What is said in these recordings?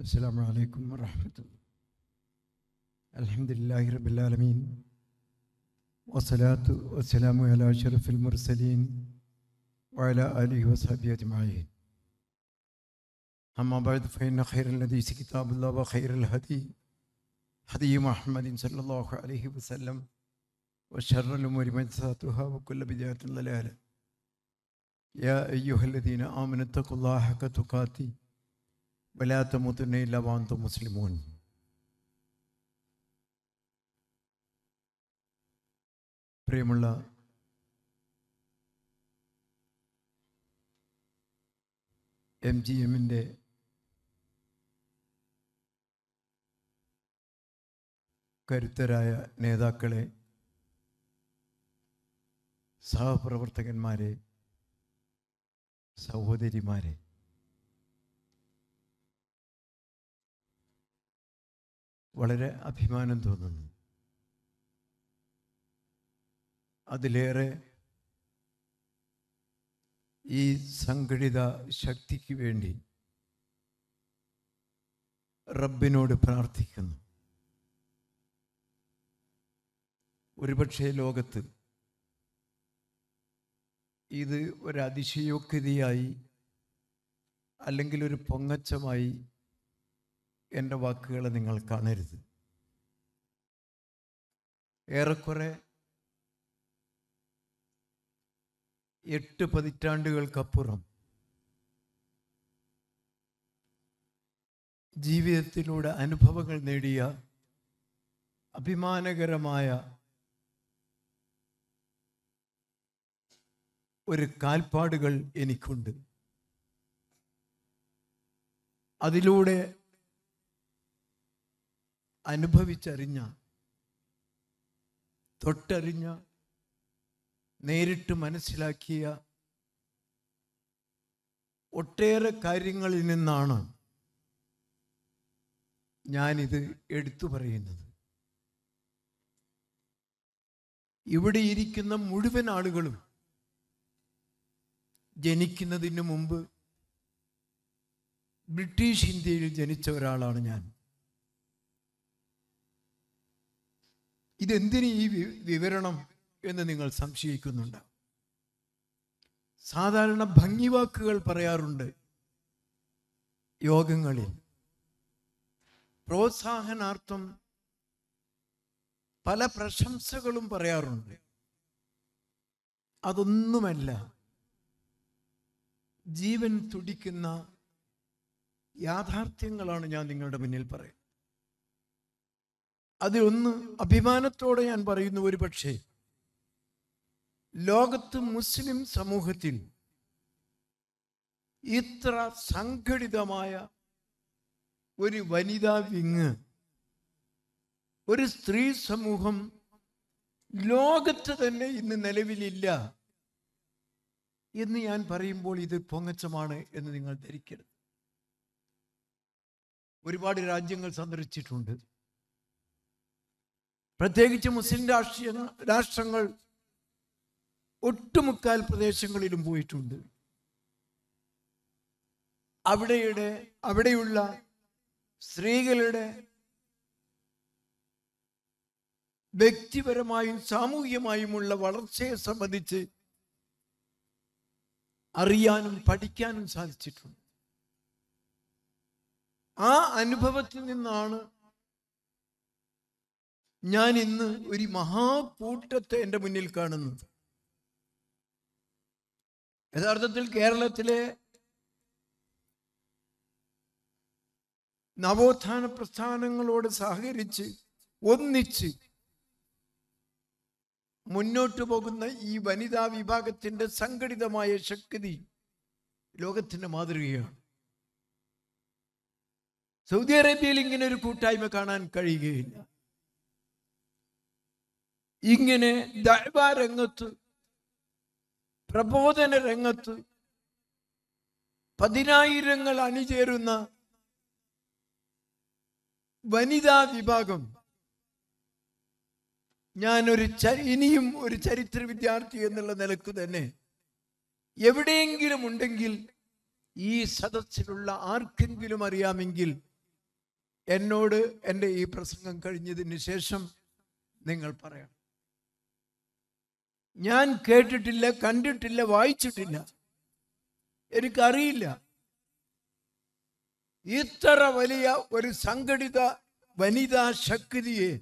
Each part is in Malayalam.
السلام عليكم ورحمة الله الحمد لله رب العالمين والصلاة والسلام على شرف المرسلين وعلى آله وصحبه أجمعين أما بعد فإن خير الذي كتاب الله وخير الهدي هدي محمد صلى الله عليه وسلم وشر الأمور محدثاتها وكل بدعة ضلالة يا أيها الذين آمنوا اتقوا الله حق تقاته ولا تموتن إلا وأنتم പ്രിയമുള്ള എം ജി എമ്മിൻ്റെ കരുത്തരായ നേതാക്കളെ സഹപ്രവർത്തകന്മാരെ സഹോദരിമാരെ വളരെ അഭിമാനം തോന്നുന്നു അതിലേറെ ഈ സംഘടിത ശക്തിക്ക് വേണ്ടി റബ്ബിനോട് പ്രാർത്ഥിക്കുന്നു ഒരുപക്ഷേ ലോകത്ത് ഇത് ഒരതിശയോക്തിയായി അല്ലെങ്കിൽ ഒരു പൊങ്ങച്ചമായി എൻ്റെ വാക്കുകൾ നിങ്ങൾ കാണരുത് ഏറെക്കുറെ എട്ട് പതിറ്റാണ്ടുകൾക്കപ്പുറം ജീവിതത്തിലൂടെ അനുഭവങ്ങൾ നേടിയ അഭിമാനകരമായ ഒരു കാൽപ്പാടുകൾ എനിക്കുണ്ട് അതിലൂടെ അനുഭവിച്ചറിഞ്ഞ തൊട്ടറിഞ്ഞ നേരിട്ട് മനസ്സിലാക്കിയ ഒട്ടേറെ കാര്യങ്ങളിൽ നിന്നാണ് ഞാനിത് എടുത്തു പറയുന്നത് ഇവിടെ ഇരിക്കുന്ന മുഴുവൻ ആളുകളും ജനിക്കുന്നതിന് മുമ്പ് ബ്രിട്ടീഷ് ഇന്ത്യയിൽ ജനിച്ച ഒരാളാണ് ഞാൻ ഇതെന്തിന് ഈ വിവരണം എന്ന് നിങ്ങൾ സംശയിക്കുന്നുണ്ട് സാധാരണ വാക്കുകൾ പറയാറുണ്ട് യോഗങ്ങളിൽ പ്രോത്സാഹനാർത്ഥം പല പ്രശംസകളും പറയാറുണ്ട് അതൊന്നുമല്ല ജീവൻ തുടിക്കുന്ന യാഥാർത്ഥ്യങ്ങളാണ് ഞാൻ നിങ്ങളുടെ മുന്നിൽ പറയുന്നത് അതിലൊന്ന് അഭിമാനത്തോടെ ഞാൻ പറയുന്നു ഒരു പക്ഷേ ലോകത്ത് മുസ്ലിം സമൂഹത്തിൽ ഇത്ര സംഘടിതമായ ഒരു വനിതാ വിങ് ഒരു സ്ത്രീ സമൂഹം ലോകത്ത് തന്നെ ഇന്ന് നിലവിലില്ല എന്ന് ഞാൻ പറയുമ്പോൾ ഇത് പൊങ്ങച്ചമാണ് എന്ന് നിങ്ങൾ ധരിക്കരുത് ഒരുപാട് രാജ്യങ്ങൾ സന്ദർശിച്ചിട്ടുണ്ട് പ്രത്യേകിച്ച് മുസ്ലിം രാഷ്ട്രീയ രാഷ്ട്രങ്ങൾ ഒട്ടുമുക്കാൽ പ്രദേശങ്ങളിലും പോയിട്ടുണ്ട് അവിടെയുടെ അവിടെയുള്ള സ്ത്രീകളുടെ വ്യക്തിപരമായും സാമൂഹികമായുമുള്ള വളർച്ചയെ സംബന്ധിച്ച് അറിയാനും പഠിക്കാനും സാധിച്ചിട്ടുണ്ട് ആ അനുഭവത്തിൽ നിന്നാണ് ഞാൻ ഇന്ന് ഒരു മഹാകൂട്ടത്തെ എൻ്റെ മുന്നിൽ കാണുന്നത് യഥാർത്ഥത്തിൽ കേരളത്തിലെ നവോത്ഥാന പ്രസ്ഥാനങ്ങളോട് സഹകരിച്ച് ഒന്നിച്ച് മുന്നോട്ടു പോകുന്ന ഈ വനിതാ വിഭാഗത്തിൻ്റെ സംഘടിതമായ ശക്തി ലോകത്തിൻ്റെ മാതൃകയാണ് സൗദി അറേബ്യയിൽ ഇങ്ങനെ ഒരു കൂട്ടായ്മ കാണാൻ കഴിയുകയില്ല ഇങ്ങനെ ദൈവരംഗത്ത് പ്രബോധന രംഗത്ത് പതിനായിരങ്ങൾ അണിചേരുന്ന വനിതാ വിഭാഗം ഞാനൊരു ഇനിയും ഒരു ചരിത്ര വിദ്യാർത്ഥി എന്നുള്ള നിലക്ക് തന്നെ എവിടെയെങ്കിലും ഉണ്ടെങ്കിൽ ഈ സദസ്സിലുള്ള ആർക്കെങ്കിലും അറിയാമെങ്കിൽ എന്നോട് എൻ്റെ ഈ പ്രസംഗം കഴിഞ്ഞതിന് ശേഷം നിങ്ങൾ പറയണം ഞാൻ കേട്ടിട്ടില്ല കണ്ടിട്ടില്ല വായിച്ചിട്ടില്ല എനിക്കറിയില്ല ഇത്ര വലിയ ഒരു സംഘടിത വനിതാ ശക്തിയെ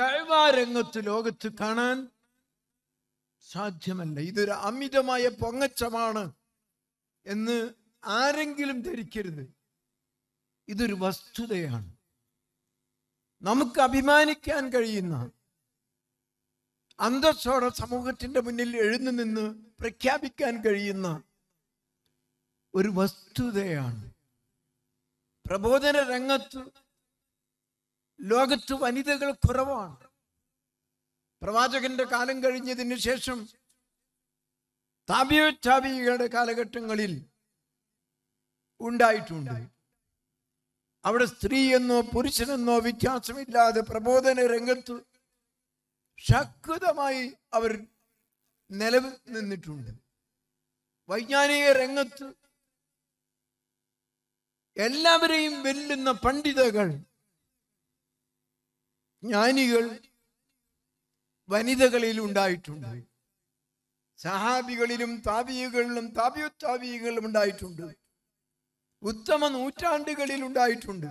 ദൈവാരംഗത്ത് ലോകത്ത് കാണാൻ സാധ്യമല്ല ഇതൊരു അമിതമായ പൊങ്ങച്ചമാണ് എന്ന് ആരെങ്കിലും ധരിക്കരുത് ഇതൊരു വസ്തുതയാണ് നമുക്ക് അഭിമാനിക്കാൻ കഴിയുന്ന അന്തസ്സോടെ സമൂഹത്തിൻ്റെ മുന്നിൽ എഴുന്നു നിന്ന് പ്രഖ്യാപിക്കാൻ കഴിയുന്ന ഒരു വസ്തുതയാണ് പ്രബോധന രംഗത്ത് ലോകത്ത് വനിതകൾ കുറവാണ് പ്രവാചകന്റെ കാലം കഴിഞ്ഞതിന് ശേഷം താപിയോച്ചാപികയുടെ കാലഘട്ടങ്ങളിൽ ഉണ്ടായിട്ടുണ്ട് അവിടെ സ്ത്രീയെന്നോ പുരുഷനെന്നോ വ്യത്യാസമില്ലാതെ പ്രബോധന രംഗത്ത് ശക്തമായി അവർ നിലവിൽ നിന്നിട്ടുണ്ട് വൈജ്ഞാനിക രംഗത്ത് എല്ലാവരെയും വെല്ലുന്ന പണ്ഡിതകൾ ജ്ഞാനികൾ വനിതകളിൽ ഉണ്ടായിട്ടുണ്ട് സഹാബികളിലും താപികളിലും താപിയോത്താപികളിലും ഉണ്ടായിട്ടുണ്ട് ഉത്തമ നൂറ്റാണ്ടുകളിൽ ഉണ്ടായിട്ടുണ്ട്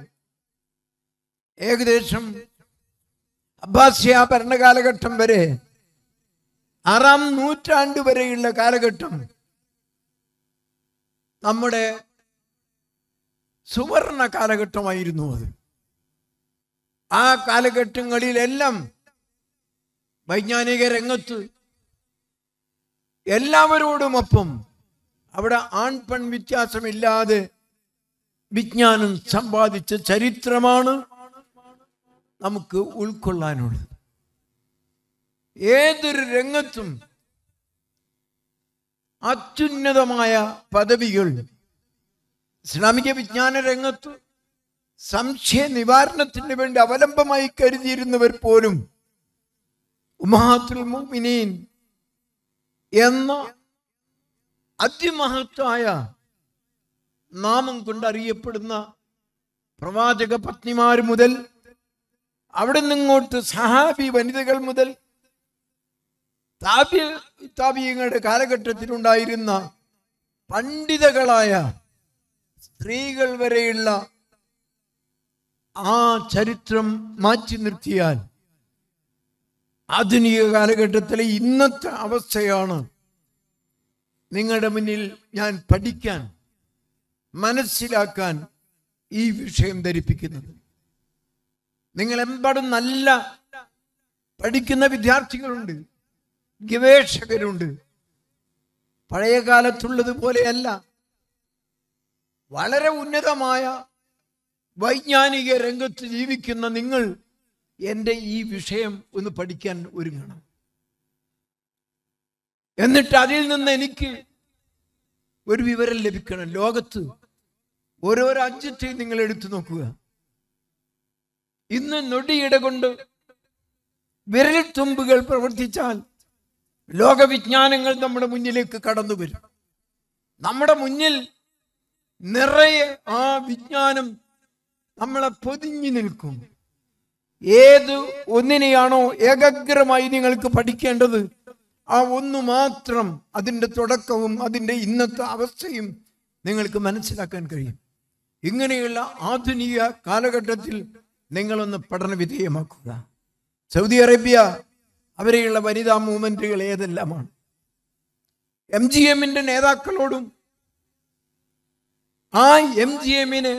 ഏകദേശം അബ്ബാസിയ ഭരണകാലഘട്ടം വരെ ആറാം നൂറ്റാണ്ട് വരെയുള്ള കാലഘട്ടം നമ്മുടെ സുവർണ കാലഘട്ടമായിരുന്നു അത് ആ കാലഘട്ടങ്ങളിലെല്ലാം വൈജ്ഞാനിക രംഗത്ത് എല്ലാവരോടുമൊപ്പം അവിടെ ആൺ പെൺ വ്യത്യാസമില്ലാതെ വിജ്ഞാനം സമ്പാദിച്ച ചരിത്രമാണ് നമുക്ക് ഉൾക്കൊള്ളാനുള്ളത് ഏതൊരു രംഗത്തും അത്യുന്നതമായ പദവികൾ ഇസ്ലാമിക വിജ്ഞാന രംഗത്ത് സംശയ നിവാരണത്തിന് വേണ്ടി അവലംബമായി കരുതിയിരുന്നവർ പോലും ഉമഹാത്തുൽ മുഅ്മിനീൻ എന്ന അതിമഹത്തായ നാമം കൊണ്ടറിയപ്പെടുന്ന പ്രവാചക പത്നിമാർ മുതൽ അവിടെ നിന്നിങ്ങോട്ട് സഹാബി വനിതകൾ മുതൽ താപ്യ കാലഘട്ടത്തിൽ കാലഘട്ടത്തിലുണ്ടായിരുന്ന പണ്ഡിതകളായ സ്ത്രീകൾ വരെയുള്ള ആ ചരിത്രം മാറ്റി നിർത്തിയാൽ ആധുനിക കാലഘട്ടത്തിലെ ഇന്നത്തെ അവസ്ഥയാണ് നിങ്ങളുടെ മുന്നിൽ ഞാൻ പഠിക്കാൻ മനസ്സിലാക്കാൻ ഈ വിഷയം ധരിപ്പിക്കുന്നത് നിങ്ങളെമ്പാടും നല്ല പഠിക്കുന്ന വിദ്യാർത്ഥികളുണ്ട് ഗവേഷകരുണ്ട് പഴയ കാലത്തുള്ളതുപോലെയല്ല വളരെ ഉന്നതമായ വൈജ്ഞാനിക രംഗത്ത് ജീവിക്കുന്ന നിങ്ങൾ എൻ്റെ ഈ വിഷയം ഒന്ന് പഠിക്കാൻ ഒരുങ്ങണം എന്നിട്ട് അതിൽ നിന്ന് എനിക്ക് ഒരു വിവരം ലഭിക്കണം ലോകത്ത് ഓരോ രാജ്യത്തെയും നിങ്ങൾ എടുത്തു നോക്കുക ഇന്ന് നൊടിയിട കൊണ്ട് വിരൽത്തുമ്പുകൾ പ്രവർത്തിച്ചാൽ ലോകവിജ്ഞാനങ്ങൾ നമ്മുടെ മുന്നിലേക്ക് കടന്നു വരും നമ്മുടെ മുന്നിൽ നിറയെ ആ വിജ്ഞാനം നമ്മളെ പൊതിഞ്ഞു നിൽക്കും ഏത് ഒന്നിനെയാണോ ഏകഗ്രമായി നിങ്ങൾക്ക് പഠിക്കേണ്ടത് ആ ഒന്നു മാത്രം അതിൻ്റെ തുടക്കവും അതിൻ്റെ ഇന്നത്തെ അവസ്ഥയും നിങ്ങൾക്ക് മനസ്സിലാക്കാൻ കഴിയും ഇങ്ങനെയുള്ള ആധുനിക കാലഘട്ടത്തിൽ നിങ്ങളൊന്ന് പഠന വിധേയമാക്കുക സൗദി അറേബ്യ അവരെയുള്ള വനിതാ മൂവ്മെന്റുകൾ ഏതെല്ലാമാണ് എം ജി എമ്മിന്റെ നേതാക്കളോടും ആ എം ജി എമ്മിന്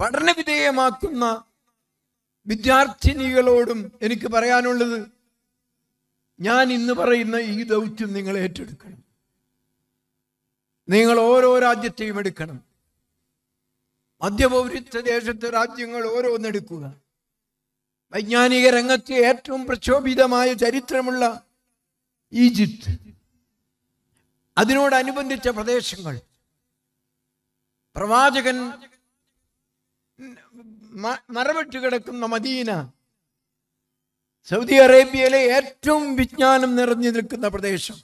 പഠന വിധേയമാക്കുന്ന വിദ്യാർത്ഥിനികളോടും എനിക്ക് പറയാനുള്ളത് ഞാൻ ഇന്ന് പറയുന്ന ഈ ദൗത്യം നിങ്ങൾ ഏറ്റെടുക്കണം നിങ്ങൾ ഓരോ രാജ്യത്തെയും എടുക്കണം മധ്യപൗരത്വ ദേശത്തെ രാജ്യങ്ങൾ ഓരോന്നെടുക്കുക വൈജ്ഞാനിക രംഗത്ത് ഏറ്റവും പ്രക്ഷോഭിതമായ ചരിത്രമുള്ള ഈജിപ്ത് അതിനോടനുബന്ധിച്ച പ്രദേശങ്ങൾ പ്രവാചകൻ മറവിട്ട് കിടക്കുന്ന മദീന സൗദി അറേബ്യയിലെ ഏറ്റവും വിജ്ഞാനം നിറഞ്ഞു നിൽക്കുന്ന പ്രദേശം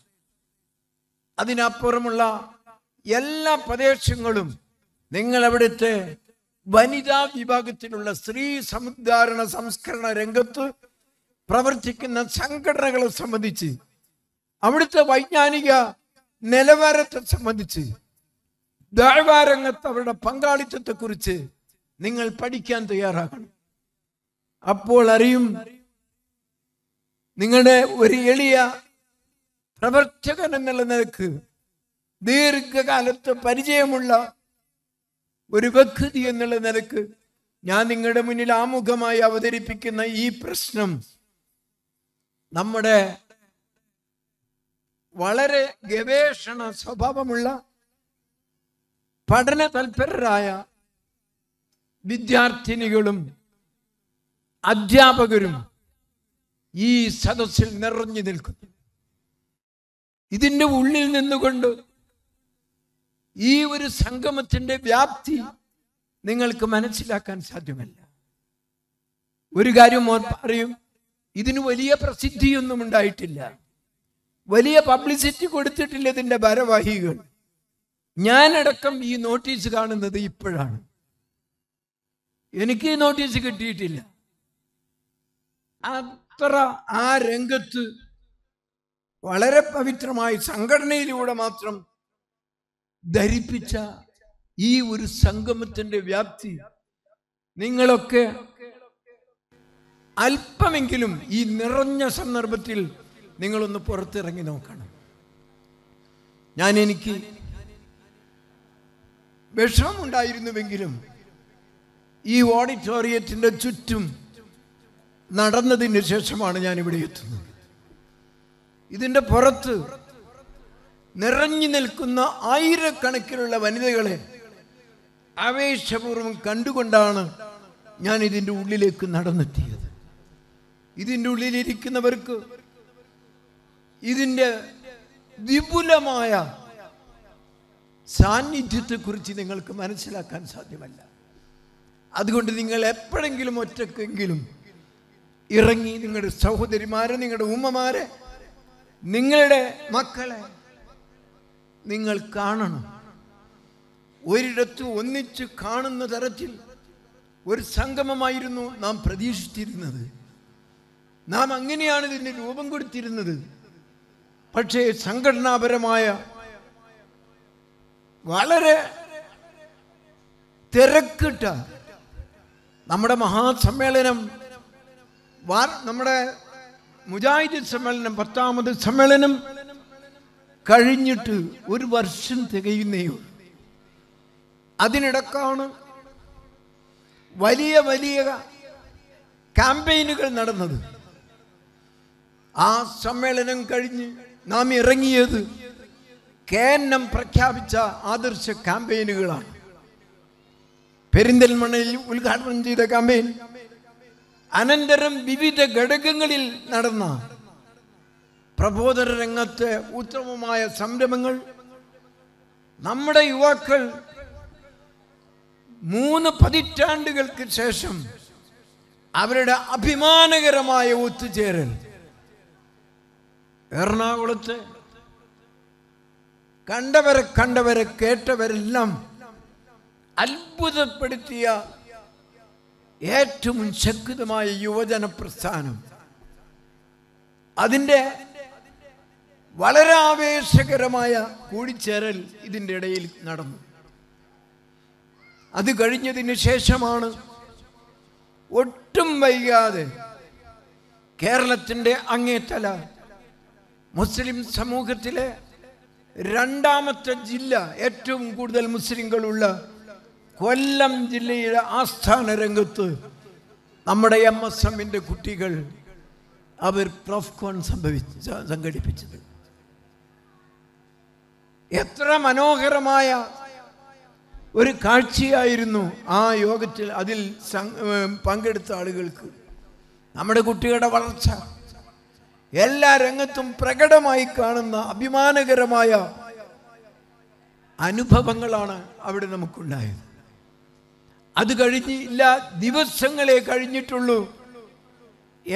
അതിനപ്പുറമുള്ള എല്ലാ പ്രദേശങ്ങളും നിങ്ങൾ അവിടുത്തെ വനിതാ വിഭാഗത്തിലുള്ള സ്ത്രീ സമുദ്ധാരണ സംസ്കരണ രംഗത്ത് പ്രവർത്തിക്കുന്ന സംഘടനകളെ സംബന്ധിച്ച് അവിടുത്തെ വൈജ്ഞാനിക നിലവാരത്തെ സംബന്ധിച്ച് ദേവാരംഗത്ത് അവരുടെ പങ്കാളിത്തത്തെക്കുറിച്ച് നിങ്ങൾ പഠിക്കാൻ തയ്യാറാകണം അപ്പോൾ അറിയും നിങ്ങളുടെ ഒരു എളിയ പ്രവർത്തകൻ എന്നുള്ള നിലക്ക് ദീർഘകാലത്ത് പരിചയമുള്ള ഒരു വ്യക്തി എന്നുള്ള നിലക്ക് ഞാൻ നിങ്ങളുടെ മുന്നിൽ ആമുഖമായി അവതരിപ്പിക്കുന്ന ഈ പ്രശ്നം നമ്മുടെ വളരെ ഗവേഷണ സ്വഭാവമുള്ള പഠന തൽപരരായ വിദ്യാർത്ഥിനികളും അധ്യാപകരും ഈ സദസ്സിൽ നിറഞ്ഞു നിൽക്കുന്നു ഇതിൻ്റെ ഉള്ളിൽ നിന്നുകൊണ്ട് ഈ ഒരു സംഗമത്തിന്റെ വ്യാപ്തി നിങ്ങൾക്ക് മനസ്സിലാക്കാൻ സാധ്യമല്ല ഒരു കാര്യം പറയും ഇതിന് വലിയ പ്രസിദ്ധിയൊന്നും ഉണ്ടായിട്ടില്ല വലിയ പബ്ലിസിറ്റി കൊടുത്തിട്ടില്ല ഇതിന്റെ ഭാരവാഹികൾ ഞാനടക്കം ഈ നോട്ടീസ് കാണുന്നത് ഇപ്പോഴാണ് എനിക്ക് ഈ നോട്ടീസ് കിട്ടിയിട്ടില്ല അത്ര ആ രംഗത്ത് വളരെ പവിത്രമായി സംഘടനയിലൂടെ മാത്രം ധരിപ്പിച്ച ഈ ഒരു സംഗമത്തിന്റെ വ്യാപ്തി നിങ്ങളൊക്കെ അല്പമെങ്കിലും ഈ നിറഞ്ഞ സന്ദർഭത്തിൽ നിങ്ങളൊന്ന് പുറത്തിറങ്ങി നോക്കണം ഞാൻ എനിക്ക് വിഷമമുണ്ടായിരുന്നുവെങ്കിലും ഈ ഓഡിറ്റോറിയത്തിന്റെ ചുറ്റും നടന്നതിന് ശേഷമാണ് ഞാൻ ഇവിടെ എത്തുന്നത് ഇതിന്റെ പുറത്ത് നിറഞ്ഞു നിൽക്കുന്ന ആയിരക്കണക്കിലുള്ള വനിതകളെ ആവേശപൂർവ്വം കണ്ടുകൊണ്ടാണ് ഞാൻ ഇതിൻ്റെ ഉള്ളിലേക്ക് നടന്നെത്തിയത് ഇതിൻ്റെ ഉള്ളിലിരിക്കുന്നവർക്ക് ഇതിൻ്റെ വിപുലമായ സാന്നിധ്യത്തെക്കുറിച്ച് നിങ്ങൾക്ക് മനസ്സിലാക്കാൻ സാധ്യമല്ല അതുകൊണ്ട് നിങ്ങൾ എപ്പോഴെങ്കിലും ഒറ്റക്കെങ്കിലും ഇറങ്ങി നിങ്ങളുടെ സഹോദരിമാരെ നിങ്ങളുടെ ഉമ്മമാരെ നിങ്ങളുടെ മക്കളെ നിങ്ങൾ കാണണം ഒരിടത്ത് ഒന്നിച്ച് കാണുന്ന തരത്തിൽ ഒരു സംഗമമായിരുന്നു നാം പ്രതീക്ഷിച്ചിരുന്നത് നാം അങ്ങനെയാണ് ഇതിന് രൂപം കൊടുത്തിരുന്നത് പക്ഷേ സംഘടനാപരമായ വളരെ തിരക്കിട്ട നമ്മുടെ മഹാസമ്മേളനം നമ്മുടെ മുജാഹിദ് സമ്മേളനം പത്താമത് സമ്മേളനം കഴിഞ്ഞിട്ട് ഒരു വർഷം തികയുന്നേ അതിനിടക്കാണ് വലിയ വലിയ ക്യാമ്പയിനുകൾ നടന്നത് ആ സമ്മേളനം കഴിഞ്ഞ് നാം ഇറങ്ങിയത് കേന്നം പ്രഖ്യാപിച്ച ആദർശ ക്യാമ്പയിനുകളാണ് പെരിന്തൽമണ്ണയിൽ ഉദ്ഘാടനം ചെയ്ത ക്യാമ്പയിൻ അനന്തരം വിവിധ ഘടകങ്ങളിൽ നടന്ന പ്രബോധന രംഗത്തെ ഉത്തമമായ സംരംഭങ്ങൾ നമ്മുടെ യുവാക്കൾ മൂന്ന് പതിറ്റാണ്ടുകൾക്ക് ശേഷം അവരുടെ അഭിമാനകരമായ ഒത്തുചേരൽ എറണാകുളത്ത് കണ്ടവരെ കണ്ടവരെ കേട്ടവരെല്ലാം അത്ഭുതപ്പെടുത്തിയ ഏറ്റവും ശക്തമായ യുവജന പ്രസ്ഥാനം അതിൻ്റെ വളരെ ആവേശകരമായ കൂടിച്ചേരൽ ഇതിൻ്റെ ഇടയിൽ നടന്നു അത് കഴിഞ്ഞതിന് ശേഷമാണ് ഒട്ടും വൈകാതെ കേരളത്തിൻ്റെ അങ്ങേറ്റല മുസ്ലിം സമൂഹത്തിലെ രണ്ടാമത്തെ ജില്ല ഏറ്റവും കൂടുതൽ മുസ്ലിങ്ങളുള്ള കൊല്ലം ജില്ലയിലെ ആസ്ഥാന രംഗത്ത് നമ്മുടെ എം എസ് എമ്മിൻ്റെ കുട്ടികൾ അവർ പ്രോഫ്കോൺ സംഭവിച്ച് സംഘടിപ്പിച്ചത് എത്ര മനോഹരമായ ഒരു കാഴ്ചയായിരുന്നു ആ യോഗത്തിൽ അതിൽ പങ്കെടുത്ത ആളുകൾക്ക് നമ്മുടെ കുട്ടികളുടെ വളർച്ച എല്ലാ രംഗത്തും പ്രകടമായി കാണുന്ന അഭിമാനകരമായ അനുഭവങ്ങളാണ് അവിടെ നമുക്കുണ്ടായത് അത് കഴിഞ്ഞില്ല ദിവസങ്ങളെ കഴിഞ്ഞിട്ടുള്ളൂ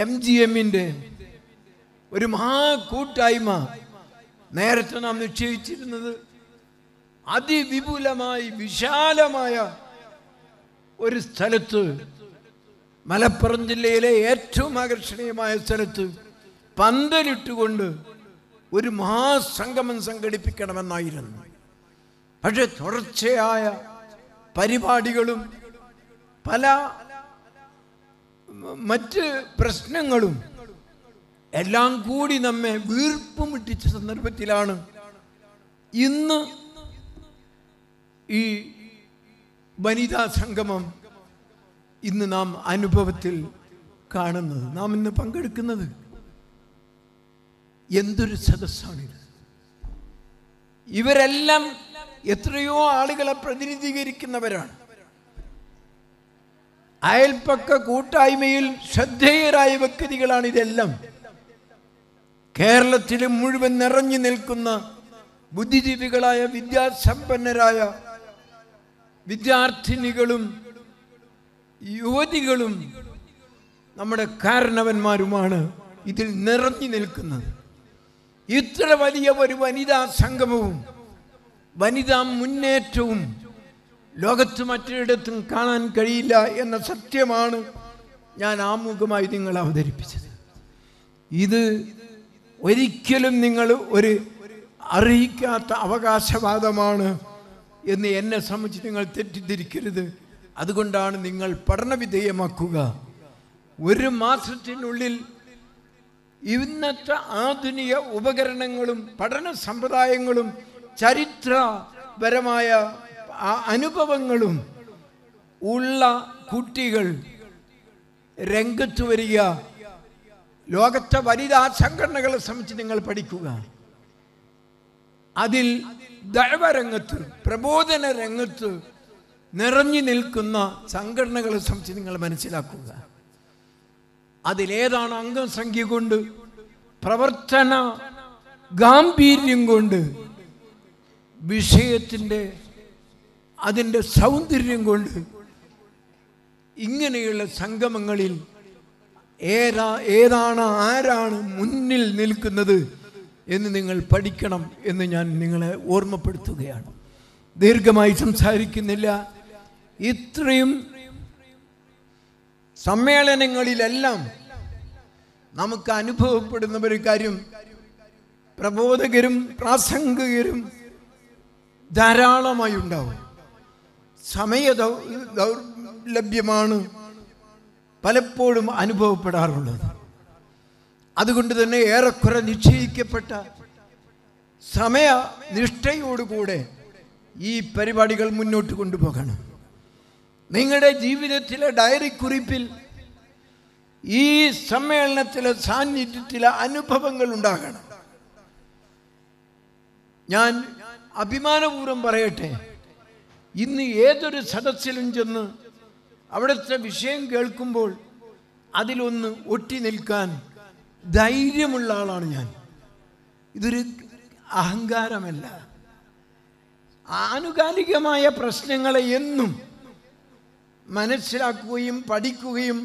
എം ജി എമ്മിൻ്റെ ഒരു മഹാകൂട്ടായ്മ നേരത്തെ നാം നിശ്ചയിച്ചിരുന്നത് അതിവിപുലമായി വിശാലമായ ഒരു സ്ഥലത്ത് മലപ്പുറം ജില്ലയിലെ ഏറ്റവും ആകർഷണീയമായ സ്ഥലത്ത് പന്തലിട്ടുകൊണ്ട് ഒരു മഹാസംഗമം സംഘടിപ്പിക്കണമെന്നായിരുന്നു പക്ഷെ തുടർച്ചയായ പരിപാടികളും പല മറ്റ് പ്രശ്നങ്ങളും എല്ലാം കൂടി നമ്മെ വീർപ്പ് സന്ദർഭത്തിലാണ് ഇന്ന് ഈ വനിതാ സംഗമം ഇന്ന് നാം അനുഭവത്തിൽ കാണുന്നത് നാം ഇന്ന് പങ്കെടുക്കുന്നത് എന്തൊരു സദസ്സാണിത് ഇവരെല്ലാം എത്രയോ ആളുകളെ പ്രതിനിധീകരിക്കുന്നവരാണ് അയൽപ്പക്ക കൂട്ടായ്മയിൽ ശ്രദ്ധേയരായ വ്യക്തികളാണ് ഇതെല്ലാം കേരളത്തിലെ മുഴുവൻ നിറഞ്ഞു നിൽക്കുന്ന ബുദ്ധിജീവികളായ വിദ്യാസമ്പന്നരായ വിദ്യാർത്ഥിനികളും യുവതികളും നമ്മുടെ കാരണവന്മാരുമാണ് ഇതിൽ നിറഞ്ഞു നിൽക്കുന്നത് ഇത്ര വലിയ ഒരു വനിതാ സംഗമവും വനിതാ മുന്നേറ്റവും ലോകത്ത് മറ്റൊരിടത്തും കാണാൻ കഴിയില്ല എന്ന സത്യമാണ് ഞാൻ ആമുഖമായി നിങ്ങൾ അവതരിപ്പിച്ചത് ഇത് ഒരിക്കലും നിങ്ങൾ ഒരു അറിയിക്കാത്ത അവകാശവാദമാണ് എന്ന് എന്നെ സംബന്ധിച്ച് നിങ്ങൾ തെറ്റിദ്ധരിക്കരുത് അതുകൊണ്ടാണ് നിങ്ങൾ പഠനവിധേയമാക്കുക ഒരു മാസത്തിനുള്ളിൽ ഇന്നത്തെ ആധുനിക ഉപകരണങ്ങളും പഠന സമ്പ്രദായങ്ങളും ചരിത്രപരമായ അനുഭവങ്ങളും ഉള്ള കുട്ടികൾ രംഗത്ത് വരിക ലോകത്തെ വനിതാ സംഘടനകളെ സംബന്ധിച്ച് നിങ്ങൾ പഠിക്കുക അതിൽ ദൈവരംഗത്ത് പ്രബോധന രംഗത്ത് നിറഞ്ഞു നിൽക്കുന്ന സംഘടനകളെ സംബന്ധിച്ച് നിങ്ങൾ മനസ്സിലാക്കുക അതിലേതാണ് അംഗസംഖ്യ കൊണ്ട് പ്രവർത്തന ഗാംഭീര്യം കൊണ്ട് വിഷയത്തിൻ്റെ അതിൻ്റെ സൗന്ദര്യം കൊണ്ട് ഇങ്ങനെയുള്ള സംഗമങ്ങളിൽ ഏതാ ഏതാണ് ആരാണ് മുന്നിൽ നിൽക്കുന്നത് എന്ന് നിങ്ങൾ പഠിക്കണം എന്ന് ഞാൻ നിങ്ങളെ ഓർമ്മപ്പെടുത്തുകയാണ് ദീർഘമായി സംസാരിക്കുന്നില്ല ഇത്രയും സമ്മേളനങ്ങളിലെല്ലാം നമുക്ക് അനുഭവപ്പെടുന്ന ഒരു കാര്യം പ്രബോധകരും പ്രാസംഗികരും ധാരാളമായി ഉണ്ടാവും സമയ ദൗർലഭ്യമാണ് പലപ്പോഴും അനുഭവപ്പെടാറുള്ളത് അതുകൊണ്ട് തന്നെ ഏറെക്കുറെ നിശ്ചയിക്കപ്പെട്ട സമയ നിഷ്ഠയോടുകൂടെ ഈ പരിപാടികൾ മുന്നോട്ട് കൊണ്ടുപോകണം നിങ്ങളുടെ ജീവിതത്തിലെ ഡയറി കുറിപ്പിൽ ഈ സമ്മേളനത്തിലെ സാന്നിധ്യത്തിലെ അനുഭവങ്ങൾ ഉണ്ടാകണം ഞാൻ അഭിമാനപൂർവ്വം പറയട്ടെ ഇന്ന് ഏതൊരു സദസ്സിലും ചെന്ന് അവിടുത്തെ വിഷയം കേൾക്കുമ്പോൾ അതിലൊന്ന് ഒട്ടി നിൽക്കാൻ ധൈര്യമുള്ള ആളാണ് ഞാൻ ഇതൊരു അഹങ്കാരമല്ല ആനുകാലികമായ പ്രശ്നങ്ങളെ എന്നും മനസ്സിലാക്കുകയും പഠിക്കുകയും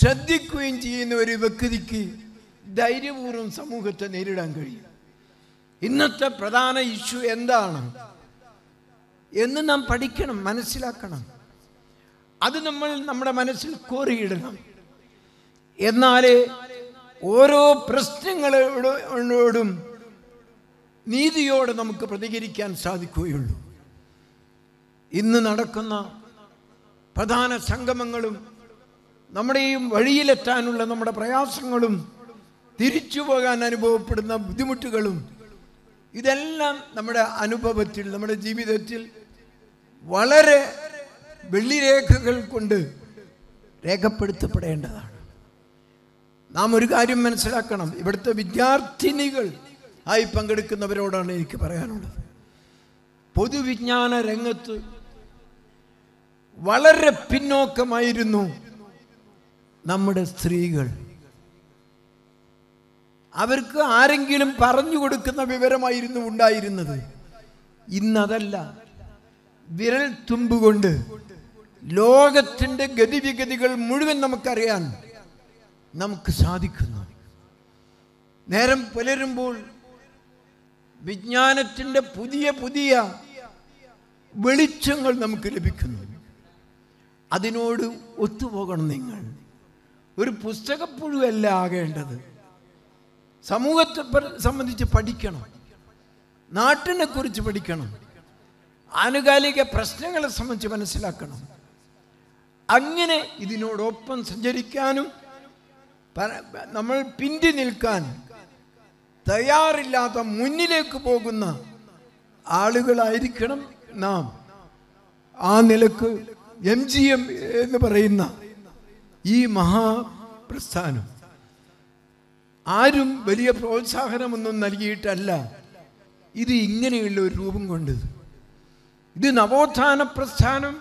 ശ്രദ്ധിക്കുകയും ചെയ്യുന്ന ഒരു വ്യക്തിക്ക് ധൈര്യപൂർവ്വം സമൂഹത്തെ നേരിടാൻ കഴിയും ഇന്നത്തെ പ്രധാന ഇഷ്യൂ എന്താണ് എന്ന് നാം പഠിക്കണം മനസ്സിലാക്കണം അത് നമ്മൾ നമ്മുടെ മനസ്സിൽ കോറിയിടണം എന്നാൽ ഓരോ പ്രശ്നങ്ങളോടും നീതിയോടെ നമുക്ക് പ്രതികരിക്കാൻ സാധിക്കുകയുള്ളൂ ഇന്ന് നടക്കുന്ന പ്രധാന സംഗമങ്ങളും നമ്മുടെയും വഴിയിലെത്താനുള്ള നമ്മുടെ പ്രയാസങ്ങളും തിരിച്ചു പോകാൻ അനുഭവപ്പെടുന്ന ബുദ്ധിമുട്ടുകളും ഇതെല്ലാം നമ്മുടെ അനുഭവത്തിൽ നമ്മുടെ ജീവിതത്തിൽ വളരെ വെള്ളിരേഖകൾ കൊണ്ട് രേഖപ്പെടുത്തപ്പെടേണ്ടതാണ് നാം ഒരു കാര്യം മനസ്സിലാക്കണം ഇവിടുത്തെ വിദ്യാർത്ഥിനികൾ ആയി പങ്കെടുക്കുന്നവരോടാണ് എനിക്ക് പറയാനുള്ളത് പൊതുവിജ്ഞാന രംഗത്ത് വളരെ പിന്നോക്കമായിരുന്നു നമ്മുടെ സ്ത്രീകൾ അവർക്ക് ആരെങ്കിലും പറഞ്ഞു കൊടുക്കുന്ന വിവരമായിരുന്നു ഉണ്ടായിരുന്നത് ഇന്നതല്ല വിരൽ തുമ്പുകൊണ്ട് ലോകത്തിൻ്റെ ഗതിവിഗതികൾ മുഴുവൻ നമുക്കറിയാൻ നമുക്ക് സാധിക്കുന്നു നേരം പുലരുമ്പോൾ വിജ്ഞാനത്തിൻ്റെ പുതിയ പുതിയ വെളിച്ചങ്ങൾ നമുക്ക് ലഭിക്കുന്നു അതിനോട് ഒത്തുപോകണം നിങ്ങൾ ഒരു പുസ്തകപ്പുഴുവല്ല ആകേണ്ടത് സമൂഹത്തെ സംബന്ധിച്ച് പഠിക്കണം കുറിച്ച് പഠിക്കണം ആനുകാലിക പ്രശ്നങ്ങളെ സംബന്ധിച്ച് മനസ്സിലാക്കണം അങ്ങനെ ഇതിനോടൊപ്പം സഞ്ചരിക്കാനും നമ്മൾ പിന്തി നിൽക്കാൻ തയ്യാറില്ലാത്ത മുന്നിലേക്ക് പോകുന്ന ആളുകളായിരിക്കണം നാം ആ നിലക്ക് എം ജി എം എന്ന് പറയുന്ന ഈ മഹാപ്രസ്ഥാനം ആരും വലിയ പ്രോത്സാഹനമൊന്നും നൽകിയിട്ടല്ല ഇത് ഇങ്ങനെയുള്ള ഒരു രൂപം കൊണ്ടത് ഇത് നവോത്ഥാന പ്രസ്ഥാനം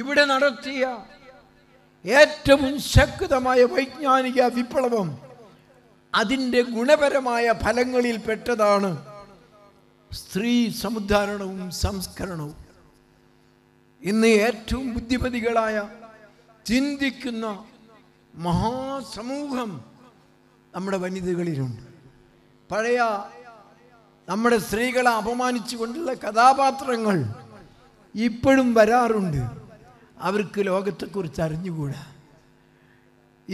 ഇവിടെ നടത്തിയ ഏറ്റവും ശക്തമായ വൈജ്ഞാനിക വിപ്ലവം അതിൻ്റെ ഗുണപരമായ ഫലങ്ങളിൽ പെട്ടതാണ് സ്ത്രീ സമുദ്ധാരണവും സംസ്കരണവും ഇന്ന് ഏറ്റവും ബുദ്ധിമതികളായ ചിന്തിക്കുന്ന മഹാസമൂഹം നമ്മുടെ വനിതകളിലുണ്ട് പഴയ നമ്മുടെ സ്ത്രീകളെ കൊണ്ടുള്ള കഥാപാത്രങ്ങൾ ഇപ്പോഴും വരാറുണ്ട് അവർക്ക് ലോകത്തെക്കുറിച്ച് അറിഞ്ഞുകൂടാ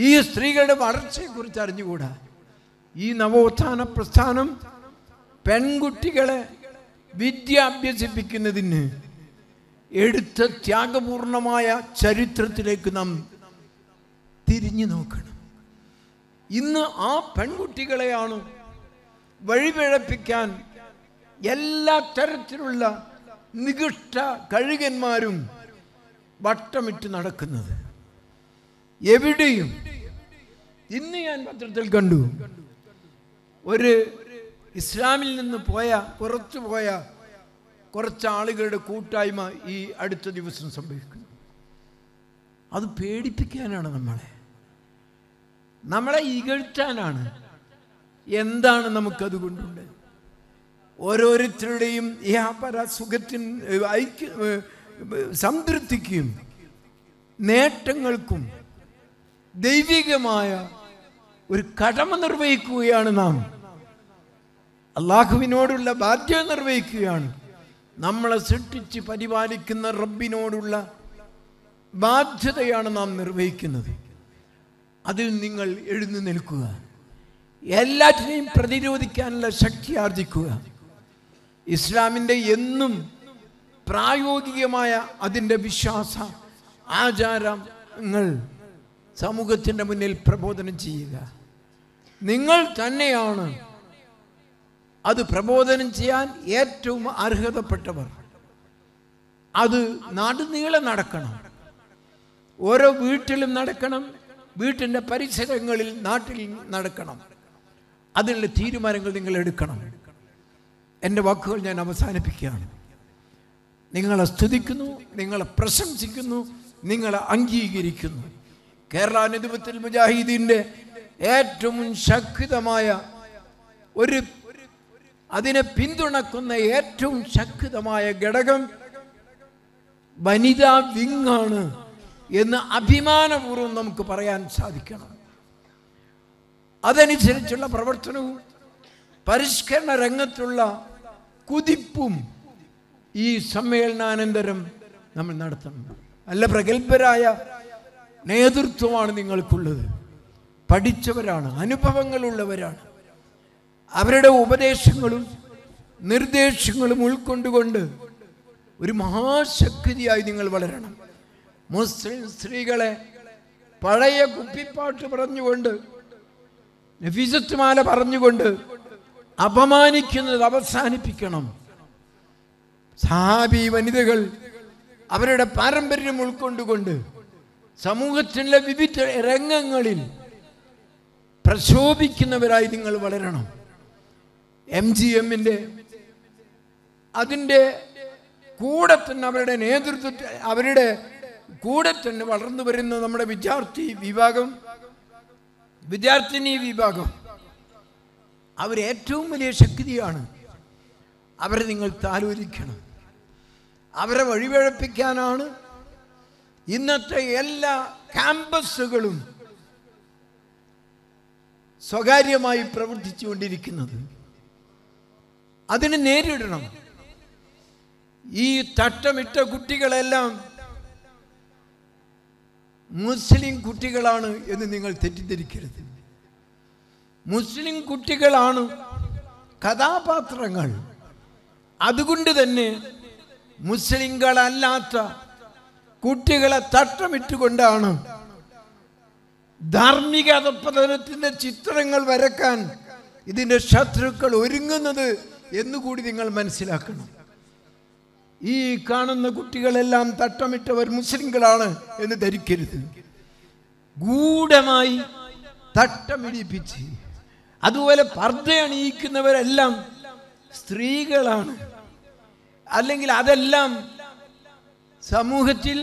ഈ സ്ത്രീകളുടെ വളർച്ചയെക്കുറിച്ച് അറിഞ്ഞുകൂടാ ഈ നവോത്ഥാന പ്രസ്ഥാനം പെൺകുട്ടികളെ വിദ്യ അഭ്യസിപ്പിക്കുന്നതിന് എടുത്ത ത്യാഗപൂർണമായ ചരിത്രത്തിലേക്ക് നാം തിരിഞ്ഞു നോക്കണം ഇന്ന് ആ പെൺകുട്ടികളെയാണ് വഴിപിഴപ്പിക്കാൻ എല്ലാ തരത്തിലുള്ള നികിഷ്ട കഴുകന്മാരും വട്ടമിട്ട് നടക്കുന്നത് എവിടെയും ഇന്ന് ഞാൻ പത്രത്തിൽ കണ്ടു ഒരു ഇസ്ലാമിൽ നിന്ന് പോയ പുറത്തു പോയ കുറച്ച് ആളുകളുടെ കൂട്ടായ്മ ഈ അടുത്ത ദിവസം സംഭവിക്കുന്നു അത് പേടിപ്പിക്കാനാണ് നമ്മളെ നമ്മളെ ഇകഴ്ത്താനാണ് എന്താണ് നമുക്കത് കൊണ്ടുണ്ട് ഓരോരുത്തരുടെയും വ്യാപാര സുഖത്തിന് ഐക്യ സംതൃപ്തിക്കും നേട്ടങ്ങൾക്കും ദൈവികമായ ഒരു കടമ നിർവഹിക്കുകയാണ് നാം അള്ളാഹുവിനോടുള്ള ബാധ്യത നിർവഹിക്കുകയാണ് നമ്മളെ സൃഷ്ടിച്ച് പരിപാലിക്കുന്ന റബ്ബിനോടുള്ള ബാധ്യതയാണ് നാം നിർവഹിക്കുന്നത് അതിൽ നിങ്ങൾ എഴുന്നു നിൽക്കുക എല്ലാറ്റിനെയും പ്രതിരോധിക്കാനുള്ള ശക്തി ആർജിക്കുക ഇസ്ലാമിൻ്റെ എന്നും പ്രായോഗികമായ അതിൻ്റെ വിശ്വാസ ആചാരങ്ങൾ സമൂഹത്തിൻ്റെ മുന്നിൽ പ്രബോധനം ചെയ്യുക നിങ്ങൾ തന്നെയാണ് അത് പ്രബോധനം ചെയ്യാൻ ഏറ്റവും അർഹതപ്പെട്ടവർ അത് നാടുനീളം നടക്കണം ഓരോ വീട്ടിലും നടക്കണം വീട്ടിൻ്റെ പരിസരങ്ങളിൽ നാട്ടിൽ നടക്കണം അതിനുള്ള തീരുമാനങ്ങൾ നിങ്ങൾ എടുക്കണം എൻ്റെ വാക്കുകൾ ഞാൻ അവസാനിപ്പിക്കുകയാണ് നിങ്ങളെ സ്തുതിക്കുന്നു നിങ്ങളെ പ്രശംസിക്കുന്നു നിങ്ങളെ അംഗീകരിക്കുന്നു കേരള നേതൃത്വത്തിൽ മുജാഹിദീൻ്റെ ഏറ്റവും ശക്തമായ ഒരു അതിനെ പിന്തുണക്കുന്ന ഏറ്റവും ശക്തമായ ഘടകം വനിതാ വിങ്ങാണ് എന്ന് അഭിമാനപൂർവ്വം നമുക്ക് പറയാൻ സാധിക്കണം അതനുസരിച്ചുള്ള പ്രവർത്തനവും പരിഷ്കരണ രംഗത്തുള്ള കുതിപ്പും ഈ സമ്മേളനാനന്തരം നമ്മൾ നടത്തണം നല്ല പ്രഗത്ഭരായ നേതൃത്വമാണ് നിങ്ങൾക്കുള്ളത് പഠിച്ചവരാണ് അനുഭവങ്ങളുള്ളവരാണ് അവരുടെ ഉപദേശങ്ങളും നിർദ്ദേശങ്ങളും ഉൾക്കൊണ്ടുകൊണ്ട് ഒരു മഹാശക്തിയായി നിങ്ങൾ വളരണം മുസ്ലിം സ്ത്രീകളെ പഴയ കുപ്പിപ്പാട്ട് പറഞ്ഞുകൊണ്ട് നബീസത്തുമാല പറഞ്ഞുകൊണ്ട് അപമാനിക്കുന്നത് അവസാനിപ്പിക്കണം സഹാബി വനിതകൾ അവരുടെ പാരമ്പര്യം ഉൾക്കൊണ്ടുകൊണ്ട് സമൂഹത്തിലെ വിവിധ രംഗങ്ങളിൽ പ്രശോഭിക്കുന്നവരായി നിങ്ങൾ വളരണം എം ജി എമ്മിൻ്റെ അതിൻ്റെ കൂടെ തന്നെ അവരുടെ നേതൃത്വത്തിൽ അവരുടെ കൂടെ തന്നെ വളർന്നു വരുന്ന നമ്മുടെ വിദ്യാർത്ഥി വിഭാഗം വിദ്യാർത്ഥിനി വിഭാഗം അവരേറ്റവും വലിയ ശക്തിയാണ് അവരെ നിങ്ങൾ താലോലിക്കണം അവരെ വഴിപഴപ്പിക്കാനാണ് ഇന്നത്തെ എല്ലാ ക്യാമ്പസുകളും സ്വകാര്യമായി പ്രവർത്തിച്ചുകൊണ്ടിരിക്കുന്നത് അതിനെ നേരിടണം ഈ തട്ടമിട്ട കുട്ടികളെല്ലാം മുസ്ലിം കുട്ടികളാണ് എന്ന് നിങ്ങൾ തെറ്റിദ്ധരിക്കരുത് മുസ്ലിം കുട്ടികളാണ് കഥാപാത്രങ്ങൾ അതുകൊണ്ട് തന്നെ മുസ്ലിങ്ങളല്ലാത്ത കുട്ടികളെ തട്ടമിട്ടുകൊണ്ടാണ് ധാർമ്മിക അധപ്രദനത്തിൻ്റെ ചിത്രങ്ങൾ വരക്കാൻ ഇതിൻ്റെ ശത്രുക്കൾ ഒരുങ്ങുന്നത് എന്നുകൂടി നിങ്ങൾ മനസ്സിലാക്കണം ഈ കാണുന്ന കുട്ടികളെല്ലാം തട്ടമിട്ടവർ മുസ്ലിങ്ങളാണ് എന്ന് ധരിക്കരുത് ഗൂഢമായി തട്ടമിടിപ്പിച്ച് അതുപോലെ അണിയിക്കുന്നവരെല്ലാം സ്ത്രീകളാണ് അല്ലെങ്കിൽ അതെല്ലാം സമൂഹത്തിൽ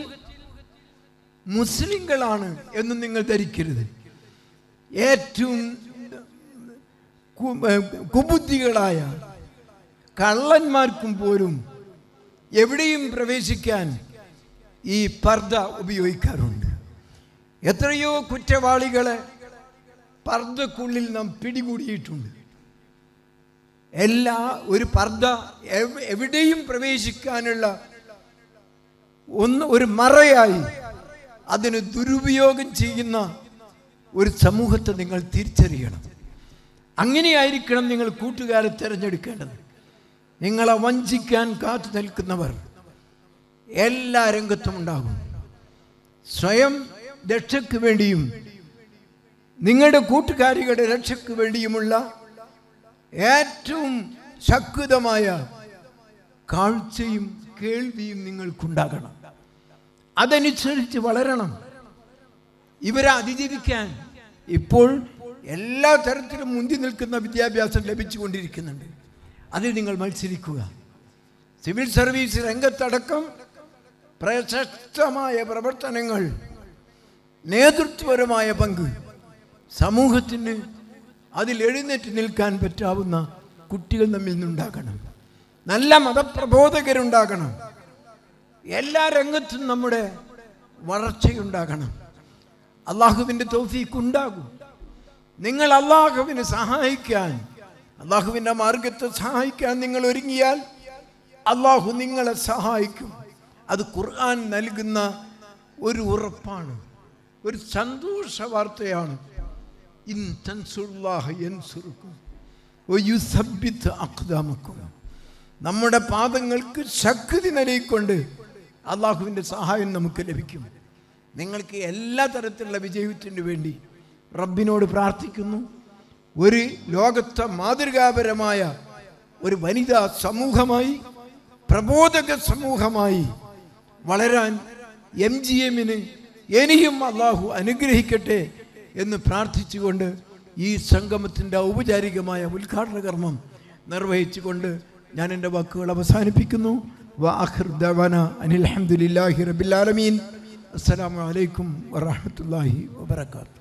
മുസ്ലിങ്ങളാണ് എന്ന് നിങ്ങൾ ധരിക്കരുത് ഏറ്റവും കുബുദ്ധികളായ കള്ളന്മാർക്കും പോലും എവിടെയും പ്രവേശിക്കാൻ ഈ പർദ്ദ ഉപയോഗിക്കാറുണ്ട് എത്രയോ കുറ്റവാളികളെ പർദ്ദക്കുള്ളിൽ നാം പിടികൂടിയിട്ടുണ്ട് എല്ലാ ഒരു പർദ്ദ എവിടെയും പ്രവേശിക്കാനുള്ള ഒന്ന് ഒരു മറയായി അതിന് ദുരുപയോഗം ചെയ്യുന്ന ഒരു സമൂഹത്തെ നിങ്ങൾ തിരിച്ചറിയണം അങ്ങനെയായിരിക്കണം നിങ്ങൾ കൂട്ടുകാരെ തിരഞ്ഞെടുക്കേണ്ടത് നിങ്ങളെ വഞ്ചിക്കാൻ കാത്തു നിൽക്കുന്നവർ എല്ലാ രംഗത്തും ഉണ്ടാകും സ്വയം രക്ഷയ്ക്ക് വേണ്ടിയും നിങ്ങളുടെ കൂട്ടുകാരികളുടെ രക്ഷയ്ക്ക് വേണ്ടിയുമുള്ള ഏറ്റവും ശക്തമായ കാഴ്ചയും കേൾവിയും നിങ്ങൾക്കുണ്ടാകണം അതനുസരിച്ച് വളരണം ഇവരെ അതിജീവിക്കാൻ ഇപ്പോൾ എല്ലാ തരത്തിലും മുന്തി നിൽക്കുന്ന വിദ്യാഭ്യാസം ലഭിച്ചുകൊണ്ടിരിക്കുന്നുണ്ട് അതിൽ നിങ്ങൾ മത്സരിക്കുക സിവിൽ സർവീസ് രംഗത്തടക്കം പ്രശസ്തമായ പ്രവർത്തനങ്ങൾ നേതൃത്വപരമായ പങ്ക് സമൂഹത്തിന് അതിൽ എഴുന്നേറ്റ് നിൽക്കാൻ പറ്റാവുന്ന കുട്ടികൾ നമ്മിൽ നിന്നുണ്ടാക്കണം നല്ല മതപ്രബോധകരുണ്ടാകണം എല്ലാ രംഗത്തും നമ്മുടെ വളർച്ചയുണ്ടാകണം അള്ളാഹുവിൻ്റെ തോഫീക്ക് ഉണ്ടാകും നിങ്ങൾ അള്ളാഹുവിനെ സഹായിക്കാൻ അള്ളാഹുവിൻ്റെ മാർഗത്തെ സഹായിക്കാൻ നിങ്ങൾ ഒരുങ്ങിയാൽ അള്ളാഹു നിങ്ങളെ സഹായിക്കും അത് ഖുർആൻ നൽകുന്ന ഒരു ഉറപ്പാണ് ഒരു സന്തോഷ വാർത്തയാണ് അഖ്ദാമക്കും നമ്മുടെ പാദങ്ങൾക്ക് ശക്തി നൽകിക്കൊണ്ട് അള്ളാഹുവിൻ്റെ സഹായം നമുക്ക് ലഭിക്കും നിങ്ങൾക്ക് എല്ലാ തരത്തിലുള്ള വിജയത്തിനു വേണ്ടി റബ്ബിനോട് പ്രാർത്ഥിക്കുന്നു ഒരു ലോകത്തെ മാതൃകാപരമായ ഒരു വനിതാ സമൂഹമായി പ്രബോധക സമൂഹമായി വളരാൻ എം ജി എമ്മിന് ഇനിയും അള്ളാഹു അനുഗ്രഹിക്കട്ടെ എന്ന് പ്രാർത്ഥിച്ചുകൊണ്ട് ഈ സംഗമത്തിൻ്റെ ഔപചാരികമായ ഉദ്ഘാടന കർമ്മം നിർവഹിച്ചുകൊണ്ട് ഞാൻ എൻ്റെ വാക്കുകൾ അവസാനിപ്പിക്കുന്നു വാഹിർ ദവാന അനിൽ വാത്തു